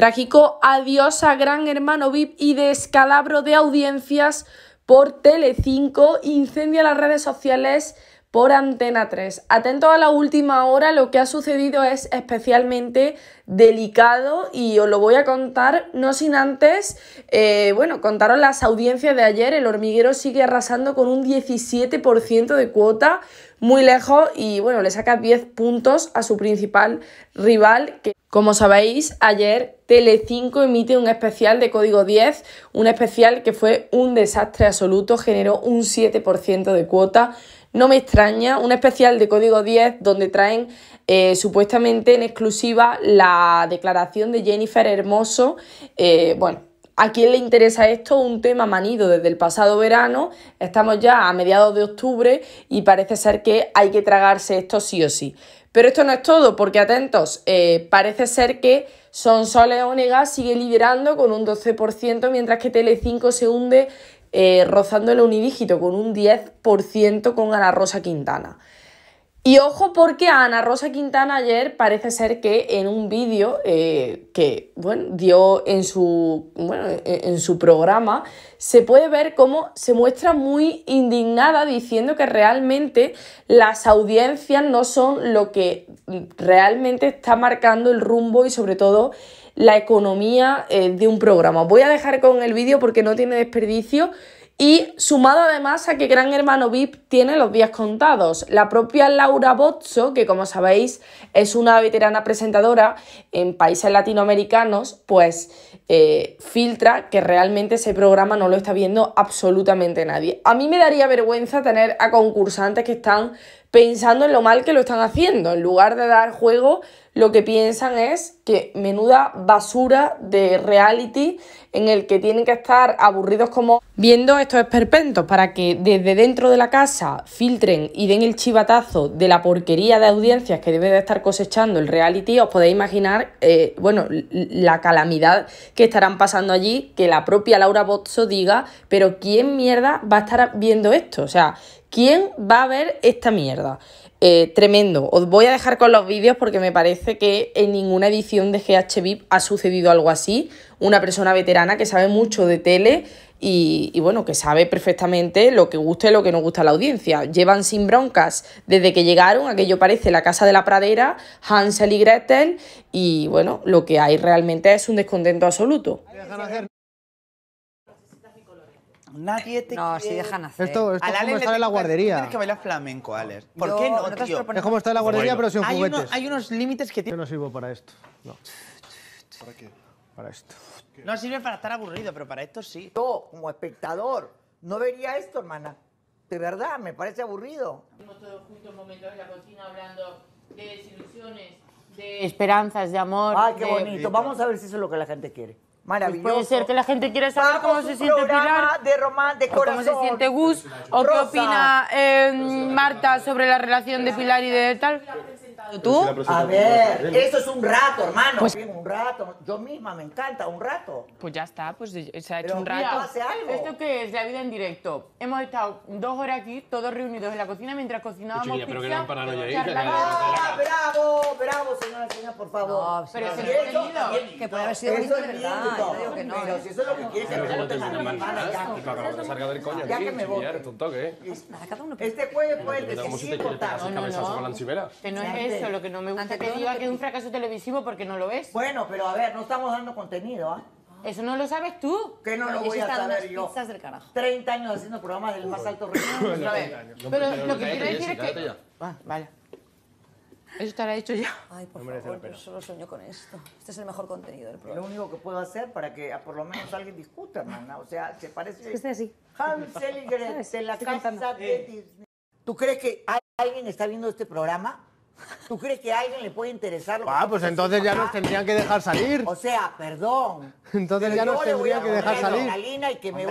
Trágico adiós a Gran Hermano VIP y descalabro de audiencias por Telecinco, incendia las redes sociales por Antena 3. Atento a la última hora, lo que ha sucedido es especialmente delicado y os lo voy a contar, no sin antes, eh, bueno, contaron las audiencias de ayer, el hormiguero sigue arrasando con un 17% de cuota, muy lejos y bueno, le saca 10 puntos a su principal rival que como sabéis, ayer Tele5 emite un especial de código 10, un especial que fue un desastre absoluto, generó un 7% de cuota no me extraña, un especial de Código 10 donde traen eh, supuestamente en exclusiva la declaración de Jennifer Hermoso. Eh, bueno, ¿A quién le interesa esto? Un tema manido desde el pasado verano. Estamos ya a mediados de octubre y parece ser que hay que tragarse esto sí o sí. Pero esto no es todo, porque atentos, eh, parece ser que Sonsoles Onega sigue liderando con un 12%, mientras que Tele5 se hunde eh, rozando el unidígito con un 10% con Ana Rosa Quintana. Y ojo porque a Ana Rosa Quintana ayer parece ser que en un vídeo eh, que bueno, dio en su, bueno, e, en su programa se puede ver cómo se muestra muy indignada diciendo que realmente las audiencias no son lo que realmente está marcando el rumbo y sobre todo la economía eh, de un programa. Voy a dejar con el vídeo porque no tiene desperdicio. Y sumado además a que Gran Hermano VIP tiene los días contados. La propia Laura Bozzo, que como sabéis es una veterana presentadora en países latinoamericanos, pues eh, filtra que realmente ese programa no lo está viendo absolutamente nadie. A mí me daría vergüenza tener a concursantes que están pensando en lo mal que lo están haciendo. En lugar de dar juego, lo que piensan es que menuda basura de reality en el que tienen que estar aburridos como viendo estos esperpentos para que desde dentro de la casa filtren y den el chivatazo de la porquería de audiencias que debe de estar cosechando el reality. Os podéis imaginar, eh, bueno, la calamidad que estarán pasando allí, que la propia Laura Bozzo diga, pero ¿quién mierda va a estar viendo esto? O sea, ¿Quién va a ver esta mierda? Eh, tremendo. Os voy a dejar con los vídeos porque me parece que en ninguna edición de GH VIP ha sucedido algo así. Una persona veterana que sabe mucho de tele y, y, bueno, que sabe perfectamente lo que gusta y lo que no gusta a la audiencia. Llevan sin broncas desde que llegaron, aquello parece la casa de la pradera, Hansel y Gretel, y bueno, lo que hay realmente es un descontento absoluto. Nadie te No, quiere. dejan hacer. Esto, es como estar en la guardería. Tienes que bailar flamenco, Alex. ¿Por qué no, tío? Es como estar en la guardería, pero sin Hay, juguetes. hay unos límites que Yo no sirvo para esto. No. ¿Para qué? Para esto. No sirve para estar aburrido, pero para esto sí. Yo, como espectador, no vería esto, hermana. De verdad, me parece aburrido. Estamos todos juntos momentos en la cocina hablando de desilusiones, de esperanzas, de amor. Ay, qué bonito. Vamos a ver si eso es lo que la gente quiere puede ser que la gente quiera saber cómo se siente Pilar. de Román de Cómo se siente Gus. O qué opina eh, Marta sobre la relación de Pilar y de tal tú? A ver, eso es un rato, hermano. Pues un rato. Yo misma me encanta, un rato. Pues ya está, pues se ha hecho un rato. hace algo. ¿Esto qué es? La vida en directo. Hemos estado dos horas aquí, todos reunidos en la cocina mientras cocinábamos Pero que no ahí, ah, bravo, bravo, señora, señora, por favor! No, pero si no, eso es Que puede haber sido eso de verdad. que no. Pero si eso es lo que quieres, pero no te que salga del coño ya que me voy. Este cuello puede que No, no, no. Que no es eso, lo que no me gusta que diga que es un fracaso televisivo porque no lo es. Bueno, pero a ver, no estamos dando contenido, ¿ah? Eso no lo sabes tú. Que no lo voy a saber yo. Pizzas del carajo. 30 años haciendo programas del más alto ritmo, A ver, pero lo que quiero decir es que... Ah, vale. Eso estará hecho ya. Ay, por No favor, solo sueño con esto. Este es el mejor contenido del programa. Lo único que puedo hacer para que ah, por lo menos alguien discuta, hermana. O sea, se parece... Este así. Hansel y Gretel, la casa de eh. Disney. ¿Tú crees que alguien está viendo este programa? ¿Tú crees que a alguien le puede interesar Ah, pues entonces ya nos tendrían que dejar salir. O sea, perdón. Entonces ya nos tendrían que dejar salir. Y que me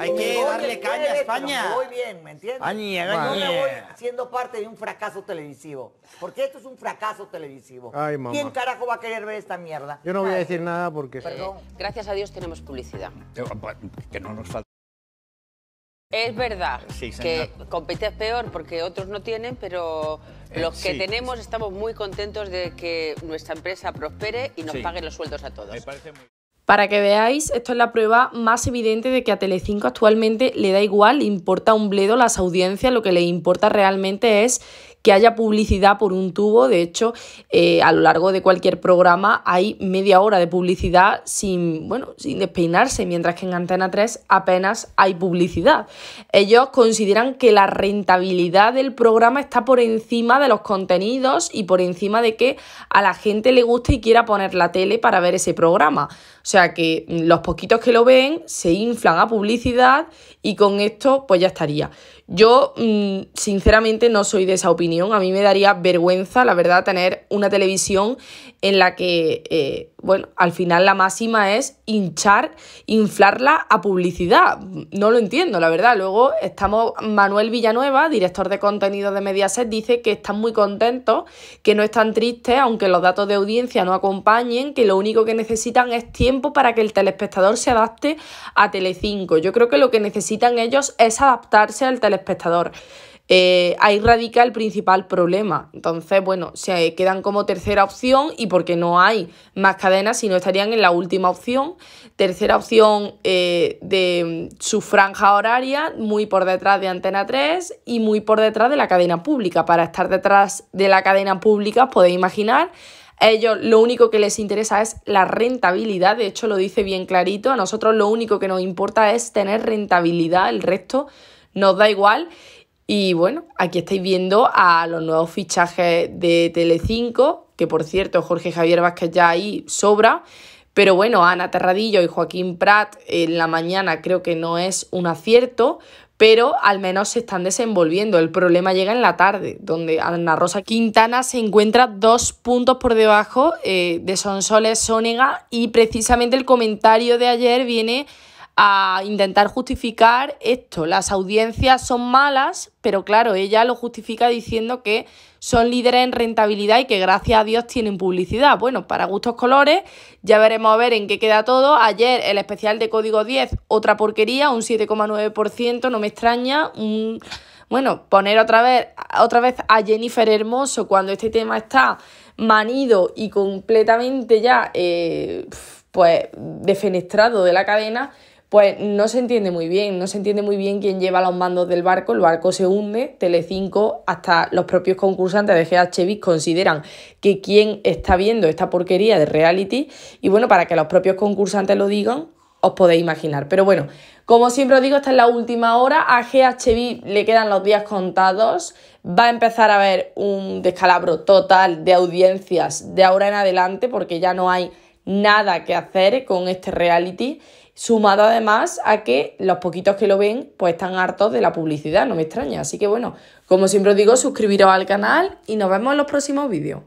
Hombre, hay que... darle caña a España. Voy bien, ¿me entiendes? Añe, me voy siendo parte de un fracaso televisivo. Porque esto es un fracaso televisivo. Ay, mamá. ¿Quién carajo va a querer ver esta mierda? Yo no voy a decir nada porque... Perdón. Gracias a Dios tenemos publicidad. Eh, que no nos falta. Es verdad que competes peor porque otros no tienen, pero eh, los que tenemos estamos muy contentos de que nuestra empresa prospere y nos paguen los sueldos a todos. Para que veáis, esto es la prueba más evidente de que a Telecinco actualmente le da igual, le importa un bledo las audiencias, lo que le importa realmente es que haya publicidad por un tubo. De hecho, eh, a lo largo de cualquier programa hay media hora de publicidad sin, bueno, sin despeinarse, mientras que en Antena 3 apenas hay publicidad. Ellos consideran que la rentabilidad del programa está por encima de los contenidos y por encima de que a la gente le guste y quiera poner la tele para ver ese programa. O sea, que los poquitos que lo ven se inflan a publicidad y con esto pues ya estaría. Yo mm, sinceramente no soy de esa opinión, a mí me daría vergüenza, la verdad, tener una televisión en la que, eh, bueno, al final la máxima es hinchar, inflarla a publicidad. No lo entiendo, la verdad. Luego estamos, Manuel Villanueva, director de contenido de Mediaset, dice que están muy contentos, que no están tristes, aunque los datos de audiencia no acompañen, que lo único que necesitan es tiempo para que el telespectador se adapte a Telecinco. Yo creo que lo que necesitan ellos es adaptarse al telespectador. Eh, ahí radica el principal problema. Entonces, bueno, se quedan como tercera opción y porque no hay más cadenas, si no estarían en la última opción. Tercera opción eh, de su franja horaria, muy por detrás de Antena 3 y muy por detrás de la cadena pública. Para estar detrás de la cadena pública, podéis imaginar a ellos lo único que les interesa es la rentabilidad, de hecho lo dice bien clarito, a nosotros lo único que nos importa es tener rentabilidad, el resto nos da igual. Y bueno, aquí estáis viendo a los nuevos fichajes de Telecinco, que por cierto Jorge Javier Vázquez ya ahí sobra, pero bueno, Ana Terradillo y Joaquín Prat en la mañana creo que no es un acierto, pero al menos se están desenvolviendo. El problema llega en la tarde, donde Ana Rosa Quintana se encuentra dos puntos por debajo eh, de Sonsoles Sónega y precisamente el comentario de ayer viene a intentar justificar esto. Las audiencias son malas, pero claro, ella lo justifica diciendo que son líderes en rentabilidad y que gracias a Dios tienen publicidad. Bueno, para gustos colores, ya veremos a ver en qué queda todo. Ayer el especial de Código 10, otra porquería, un 7,9%, no me extraña. Un... Bueno, poner otra vez, otra vez a Jennifer Hermoso cuando este tema está manido y completamente ya... Eh, pues defenestrado de la cadena, pues no se entiende muy bien, no se entiende muy bien quién lleva los mandos del barco, el barco se hunde, Telecinco, hasta los propios concursantes de GHB consideran que quién está viendo esta porquería de reality y bueno, para que los propios concursantes lo digan, os podéis imaginar. Pero bueno, como siempre os digo, esta es la última hora, a GHB le quedan los días contados, va a empezar a haber un descalabro total de audiencias de ahora en adelante porque ya no hay nada que hacer con este reality Sumado además a que los poquitos que lo ven pues están hartos de la publicidad, no me extraña. Así que bueno, como siempre os digo, suscribiros al canal y nos vemos en los próximos vídeos.